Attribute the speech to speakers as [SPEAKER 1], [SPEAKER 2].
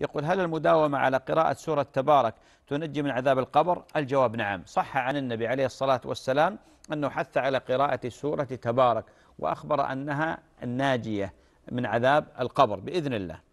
[SPEAKER 1] يقول هل المداومة على قراءة سورة تبارك تنجي من عذاب القبر الجواب نعم صح عن النبي عليه الصلاة والسلام أنه حث على قراءة سورة تبارك وأخبر أنها الناجية من عذاب القبر بإذن الله